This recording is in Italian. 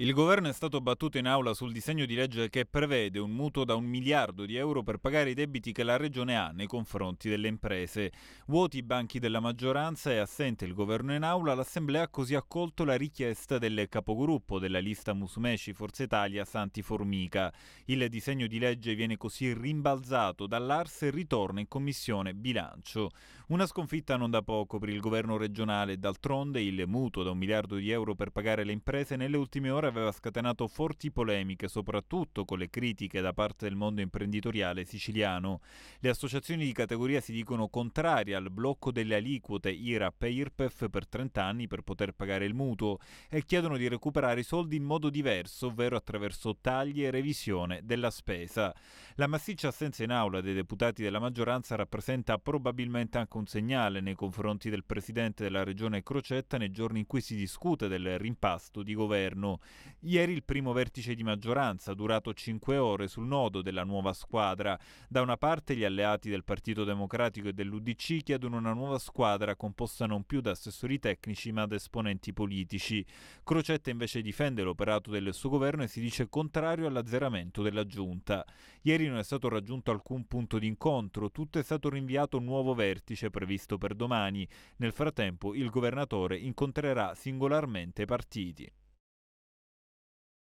Il governo è stato battuto in aula sul disegno di legge che prevede un mutuo da un miliardo di euro per pagare i debiti che la Regione ha nei confronti delle imprese. Vuoti i banchi della maggioranza e assente il governo in aula, l'Assemblea ha così accolto la richiesta del capogruppo della lista Musumeci Forza Italia Santi Formica. Il disegno di legge viene così rimbalzato dall'Ars e ritorna in Commissione Bilancio. Una sconfitta non da poco per il governo regionale, d'altronde il mutuo da un miliardo di euro per pagare le imprese nelle ultime ore aveva scatenato forti polemiche, soprattutto con le critiche da parte del mondo imprenditoriale siciliano. Le associazioni di categoria si dicono contrarie al blocco delle aliquote IRAP e IRPEF per 30 anni per poter pagare il mutuo e chiedono di recuperare i soldi in modo diverso, ovvero attraverso tagli e revisione della spesa. La massiccia assenza in aula dei deputati della maggioranza rappresenta probabilmente anche un segnale nei confronti del presidente della regione Crocetta nei giorni in cui si discute del rimpasto di governo. Ieri il primo vertice di maggioranza, durato 5 ore, sul nodo della nuova squadra. Da una parte gli alleati del Partito Democratico e dell'UDC chiedono una nuova squadra composta non più da assessori tecnici ma da esponenti politici. Crocetta invece difende l'operato del suo governo e si dice contrario all'azzeramento della giunta. Ieri non è stato raggiunto alcun punto d'incontro, tutto è stato rinviato a un nuovo vertice previsto per domani. Nel frattempo il governatore incontrerà singolarmente i partiti.